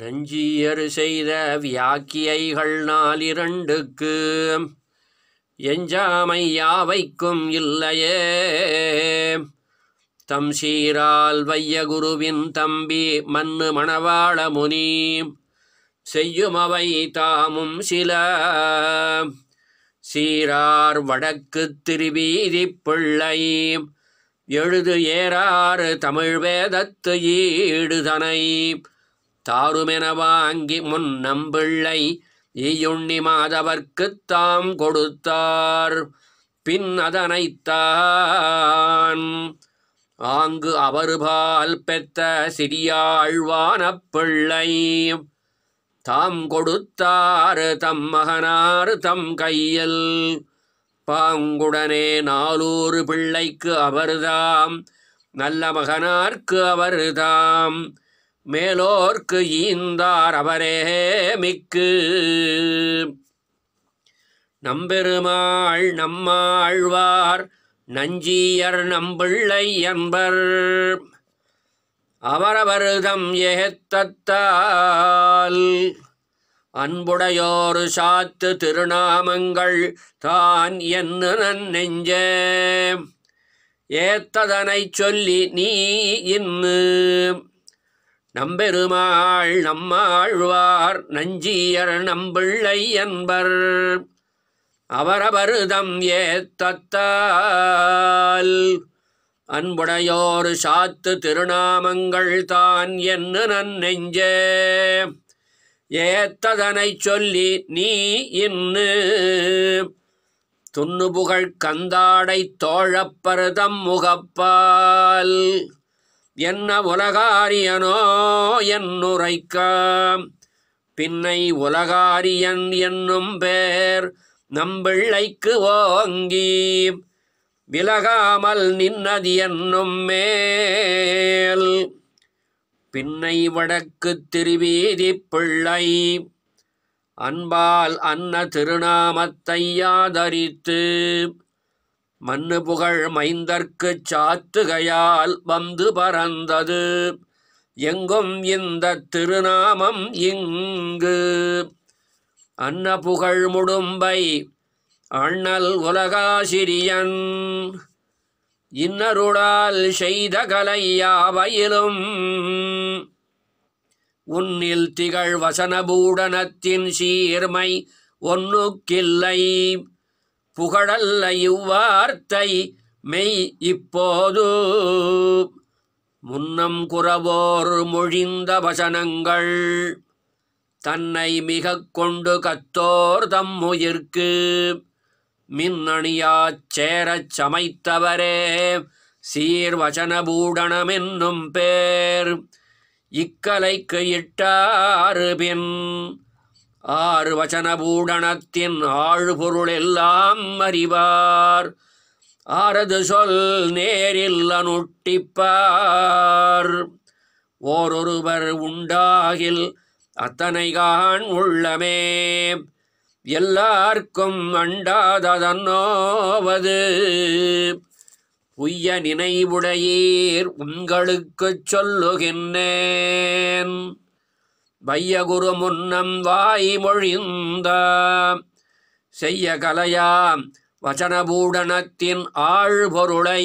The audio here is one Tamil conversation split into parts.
நஞ்சியர் செய்த வியாக்கியைகள் நாலிரண்டுக்கு யாவைக்கும் இல்லையே தம் சீரால் வையகுருவின் தம்பி மண்ணு மணவாள முனி செய்யுமவை தாமும் சில சீரார் வடக்கு திருவீதி பிள்ளை எழுது ஏறாறு தமிழ் வேதத்து ஈடுதனை தாருமென வாங்கி முன்னம்பிள்ளை ஈயுண்ணி மாதவர்க்குத் தாம் கொடுத்தார் பின் அதனைத்தான் ஆங்கு அவருபால் பெத்த சிறியாழ்வான பிள்ளை தாம் கொடுத்தாறு தம் மகனார் தம் கையில் பாங்குடனே நாலூறு பிள்ளைக்கு அவர்தாம் நல்ல மகனார்க்கு அவர்தாம் மேலோர்க்கு ஈந்தார் அவரே மிக்கு நம்பெருமாள் நம்மாழ்வார் நஞ்சியர் நம்பிள்ளை என்பர் அவரவருதம் ஏத்தத்தால் அன்புடையோர் சாத்து திருநாமங்கள் தான் என்ன நெஞ்ச ஏத்ததனை சொல்லி நீ இன்னு நம்பெருமாள் நம்மாழ்வார் நஞ்சியர் நம்பிள்ளை என்பர் அவரவருதம் ஏத்தத்தால் அன்புடையோரு சாத்து திருநாமங்கள் தான் என்று நன் நெஞ்சே ஏத்ததனை சொல்லி நீ இன்னு துண்ணுபுகழ் கந்தாடை தோழப்பருதம் முகப்பால் என்ன உலகாரியனோ என்னுரைக்காம் பின்னை உலகாரியன் என்னும் பேர் நம்பிள்ளைக்கு ஓங்கி விலகாமல் நின்னது என்னும் மேல் பின்னை வடக்கு திருவீதி பிள்ளை அன்பால் அன்ன திருநாமத்தையாதரித்து மண்ணு புகழ் மைந்தர்க்குச் சாத்துகையால் வந்து பறந்தது எங்கும் இந்த திருநாமம் இங்கு அன்ன புகழ் முடும்பை அண்ணல் உலகாசிரியன் இன்னருடால் செய்த கலையாவையிலும் உன்னில் திகழ் வசனபூடனத்தின் சீர்மை ஒன்னுக்கில்லை புகழல்ல இவ்வார்த்தை மெய் இப்போது முன்னம் குறவோர் மொழிந்த வசனங்கள் தன்னை மிக கொண்டு கத்தோர் தம் உயிர்க்கு மின்னணியா சேரச் சமைத்தவரே சீர்வசனபூடனமென்னும் பேர் இக்கலைக்கு இட்டாறு பின் ஆறு வச்சனபூடணத்தின் ஆழ் பொருள் எல்லாம் அறிவார் ஆரது சொல் நேரில் அனுட்டிப்பார் ஓரொருவர் உண்டாகில் அத்தனை கான் உள்ளமே எல்லார்க்கும் அண்டாததன்னோவது உய்ய நினைவுடையீர் உங்களுக்குச் சொல்லுகின்றேன் வையகுரு முன்னம் வாய் மொழிந்த செய்ய கலையாம் வச்சனபூடனத்தின் ஆழ்பொருளை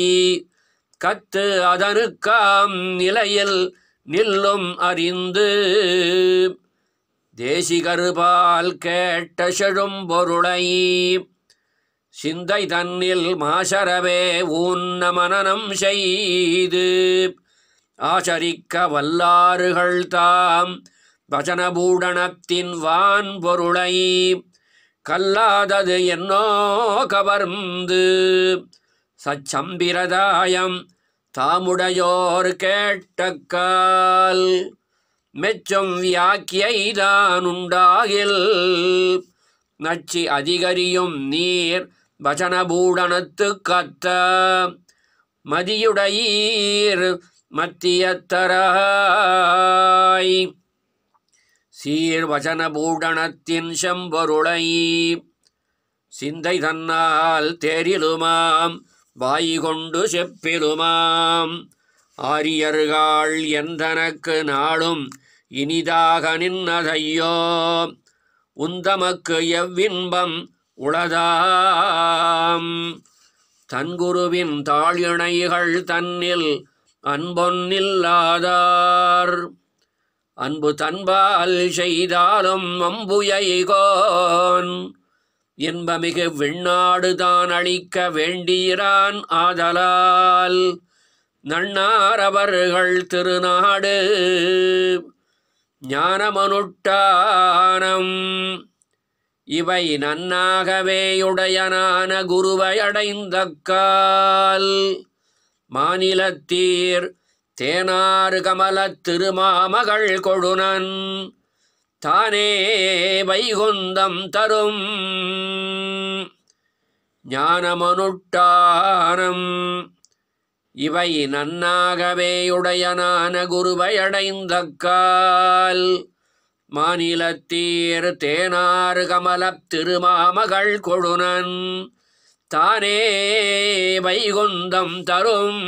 கத்து அதனுக்காம் நிலையில் நில்லும் அறிந்து தேசிகருபால் கேட்ட செழும் பொருளை சிந்தை தன்னில் மாசரவே ஊன்ன மனனம் செய்து ஆசரிக்க வல்லாறுகள் தாம் வச்சனபூடணத்தின் வான் பொருளை கல்லாதது என்னோ கவர்ந்து சச்சம்பிரதாயம் தாமுடையோர் கேட்டக்கால் மெச்சம் வியாக்கியை தான் நச்சி அதிகரியும் நீர் வச்சனபூடனத்து கத்த மதியுடையீர் மத்தியத்தராய் சீர்வசன பூடணத்தின் செம்பொருளை சிந்தை தன்னால் தேரிலுமாம் வாய்கொண்டு செப்பிலுமாம் ஆரியர்கள் எந்தனக்கு நாளும் இனிதாக நின்னதையோ உந்தமக்கு எவ்வின்பம் உளதாம் தன்குருவின் தாழிணைகள் தன்னில் அன்பொன்னில்லாதார் அன்பு தன்பால் செய்தாலும் அம்புயைகோன் இன்பமிகு விண்ணாடுதான் அழிக்க வேண்டியிறான் ஆதலால் நன்னாரவர்கள் திருநாடு ஞானமனுட்டானம் இவை நன்னாகவேயுடையனான குருவை அடைந்த கால் மாநிலத்தீர் தேனாறு கமல திருமாமகள் கொழுனன் தானே வைகுந்தம் தரும் ஞானமனுட்டானம் இவை நன்னாகவேயுடையனான குருவையடைந்த கால் மாநிலத்தீர் தேனாறு கமல திருமாமகள் கொழுனன் தானே வைகுந்தம் தரும்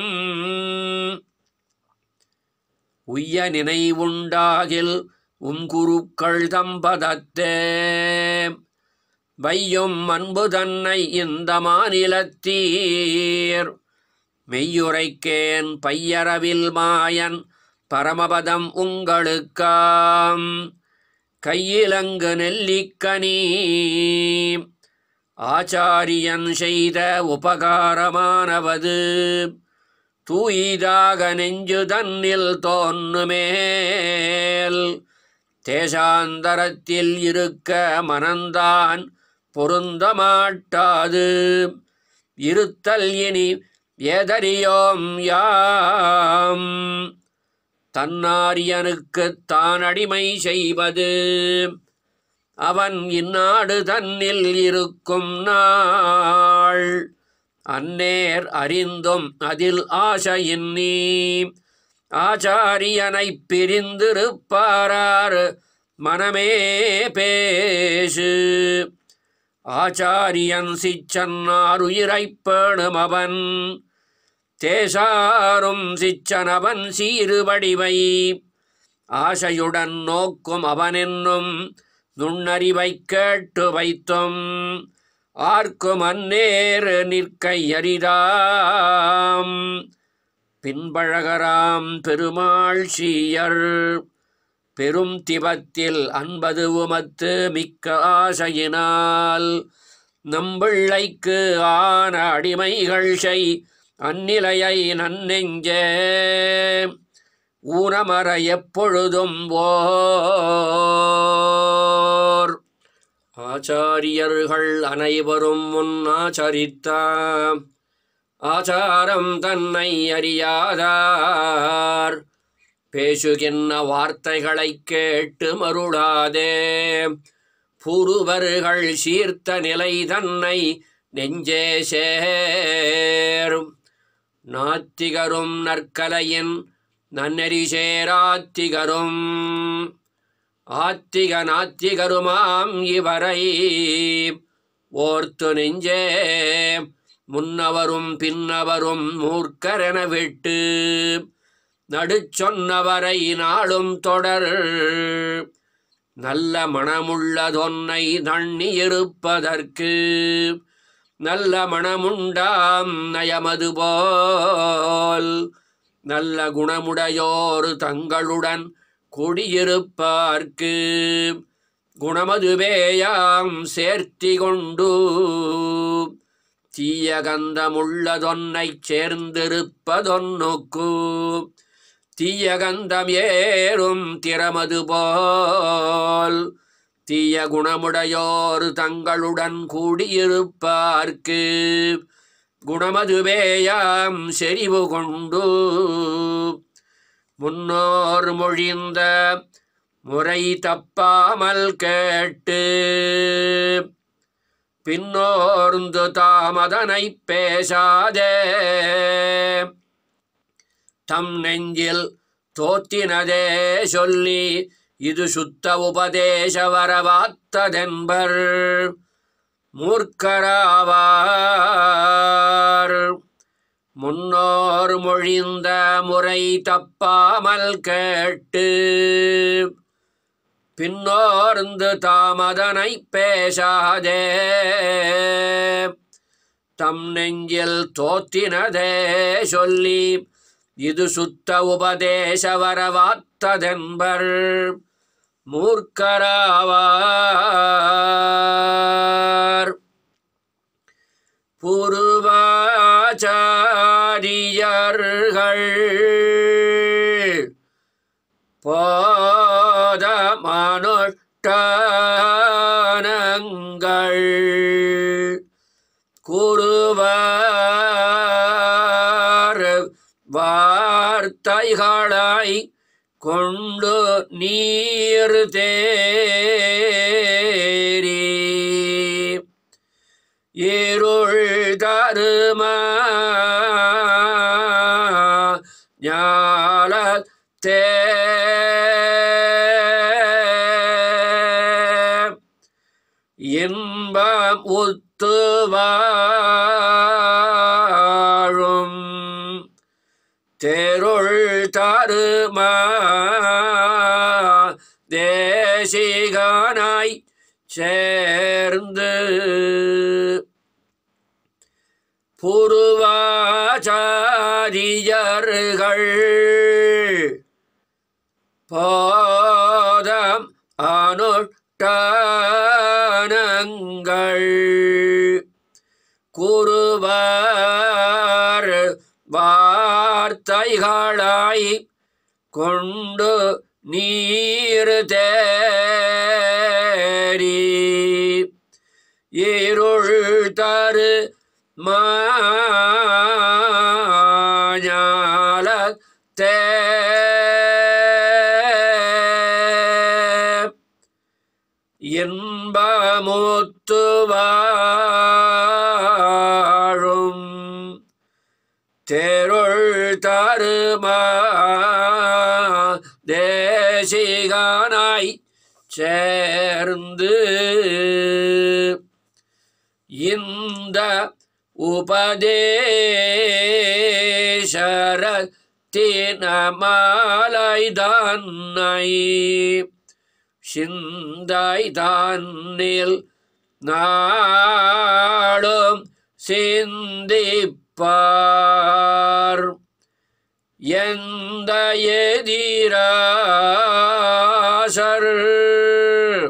உய்ய நினைவுண்டாகில் உம்குருக்கள் தம்பதத்தே வையும் அன்பு தன்னை இந்த மாநிலத்தீர் மெய்யுரைக்கேன் பையரவில் மாயன் பரமபதம் உங்களுக்காம் கையிலங்கு நெல்லிக்கனி ஆச்சாரியன் செய்த உபகாரமானவது தூயிதாக நெஞ்சு தன்னில் தோன்றுமேல் தேசாந்தரத்தில் இருக்க மனந்தான் பொருந்த மாட்டாது இருத்தல் இனி எதறியோம் யாம் தன்னாரியனுக்கு தான் அடிமை செய்வது அவன் இந்நாடு தன்னில் இருக்கும் நாள் அன்னேர் அறிந்தும் அதில் ஆசையின் நீ ஆச்சாரியனை பிரிந்திருப்பாரார் மனமே பேசு ஆச்சாரியன் சிச்சன்னார் உயிரைப்பேணும் அவன் தேசாரும் சிச்சனவன் சீருவடிவை ஆசையுடன் நோக்கும் அவனென்னும் நுண்ணறிவை கேட்டு வைத்தும் ஆர்க்கும் அந்நேறு நிற்கையரிதாம் பின்பழகராம் பெருமாள் சீயர் பெரும் திபத்தில் அன்பது உமத்து மிக்க ஆசையினால் நம்பிள்ளைக்கு ஆன அடிமைகள் செய் அந்நிலையை நன்னெஞ்சே ஊனமர எப்பொழுதும் ஓ ஆச்சாரியர்கள் அனைவரும் முன் ஆச்சரித்தார் ஆச்சாரம் தன்னை அறியாதார் பேசுகின்ற வார்த்தைகளை கேட்டு மருளாதே புருவர்கள் சீர்த்த நிலை தன்னை நெஞ்சே சேரும் நாத்திகரும் நற்கலையின் நன்னெறி சேராத்திகரும் ஆத்திக நாத்திகருமாம் இவரை ஓர்த்து நெஞ்சே முன்னவரும் பின்னவரும் மூர்க்கரென விட்டு நடு சொன்னவரை நாளும் தொடர் நல்ல மனமுள்ளதொன்னை தண்ணி இருப்பதற்கு நல்ல மனமுண்டாம் நயமது போல் நல்ல குணமுடையோர் தங்களுடன் குடியிருப்பார்க்கு குணமதுவேயாம் சேர்த்தி கொண்டு தீயகந்தமுள்ளதொன்னை சேர்ந்திருப்பதொன்னுக்கு தீயகந்தம் ஏறும் திறமது போல் தீய குணமுடையோர் தங்களுடன் கூடியிருப்பார்க்கு குணமதுவேயாம் செறிவு கொண்டு முன்னோர் மொழிந்த முறை தப்பாமல் கேட்டு பின்னோர்ந்து தாமதனை பேசாதே தம் நெஞ்சில் தோத்தினதே சொல்லி இது சுத்த உபதேச வரவாத்ததென்பர் மூர்க்கராவார் முன்னோர் மொழிந்த முறை தப்பாமல் கேட்டு பின்னோர்ந்து தாமதனை பேசாதே தம் நெஞ்சில் தோத்தினதே சொல்லி இது சுத்த உபதேச வரவாத்ததென்பர் மூர்க்கராவார் பூர்வாச்சா பாதமலர்கள் பாதமனுஷ்டானங்கள் கூறுவார் வார்த்தைகளை கொண்டு நீர் தேரி இருள் தருமா இன்பம் ஒத்து வாழும் தெருள் தருமா தேசிகானாய் சேர்ந்து புருவாச்சாரியர்கள் போதம் அனுள் வட்டானங்கள் குருவார் வார்த்தைகளாய் கொண்டு நீர் தேரி இருள் தரு மாயால தே இன்பமுத்து வாழும் தெருள் தருமா தேசிகானாய் சேர்ந்து இந்த உபதேசரத்தினமாலை தன்னை சிந்தாய்தான் நாடும் சிந்திப்பார் எந்த எதிராசர்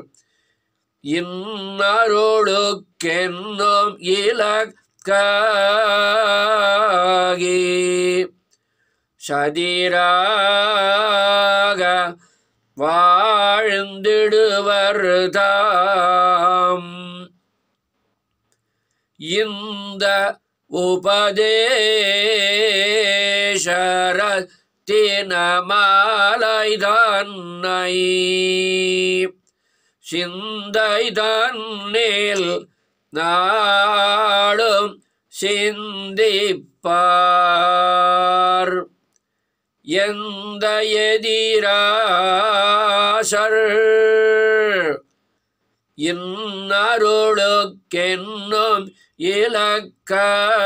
இன்னருளுக்கென்னும் இலக்காகி சதிராக வாழ்ந்திடுவர் தாம் இந்த உபதேசரத்தினமாலை தன்னை சிந்தை நாடும் சிந்திப்பா எந்த எதிராசர் இன்னருளுக்கென்னும் இலக்காகி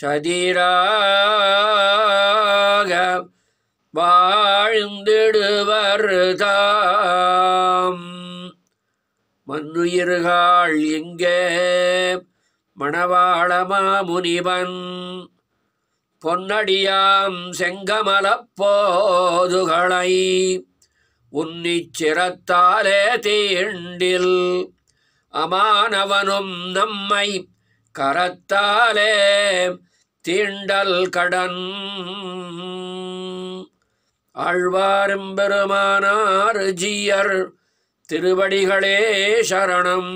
சதிராக வாழ்ந்திடுவர் தாம் மண்ணுயிர்கள் இங்கே மணவாழமா முனிவன் பொன்னடியாம் செங்கமலப் போதுகளை உன்னிச்சிரத்தாலே தீண்டில் அமானவனும் நம்மை கரத்தாலே தீண்டல் கடன் ஆழ்வாரெம்பெருமானார் ஜியர் திருவடிகளே சரணம்